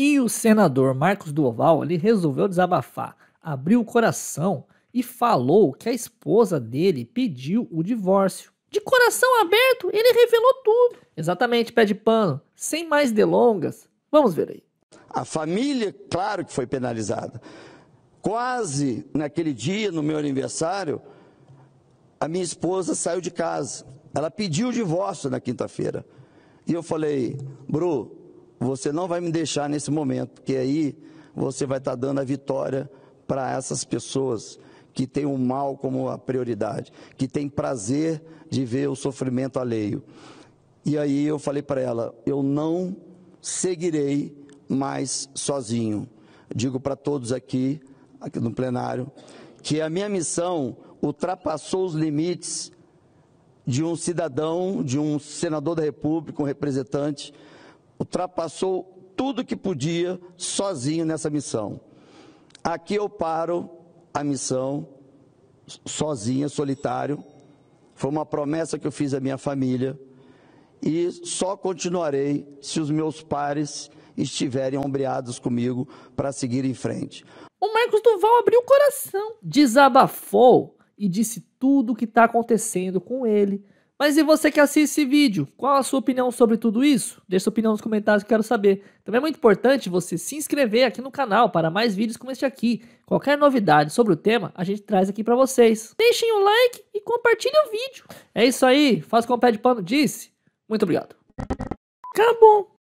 E o senador Marcos Duval ele resolveu desabafar, abriu o coração e falou que a esposa dele pediu o divórcio. De coração aberto, ele revelou tudo. Exatamente, pé de pano. Sem mais delongas, vamos ver aí. A família, claro que foi penalizada. Quase naquele dia, no meu aniversário, a minha esposa saiu de casa. Ela pediu o divórcio na quinta-feira. E eu falei, Bru, você não vai me deixar nesse momento, porque aí você vai estar dando a vitória para essas pessoas que têm o mal como a prioridade, que têm prazer de ver o sofrimento alheio. E aí eu falei para ela: eu não seguirei mais sozinho. Digo para todos aqui, aqui no plenário, que a minha missão ultrapassou os limites de um cidadão, de um senador da República, um representante ultrapassou tudo que podia sozinho nessa missão. Aqui eu paro a missão sozinha, solitário. Foi uma promessa que eu fiz à minha família e só continuarei se os meus pares estiverem ombreados comigo para seguir em frente. O Marcos Duval abriu o coração, desabafou e disse tudo o que está acontecendo com ele mas e você que assiste esse vídeo? Qual a sua opinião sobre tudo isso? Deixe sua opinião nos comentários que eu quero saber. Também é muito importante você se inscrever aqui no canal para mais vídeos como este aqui. Qualquer novidade sobre o tema, a gente traz aqui para vocês. Deixem um like e compartilhem o vídeo. É isso aí, faz como o pé de pano disse. Muito obrigado. Acabou.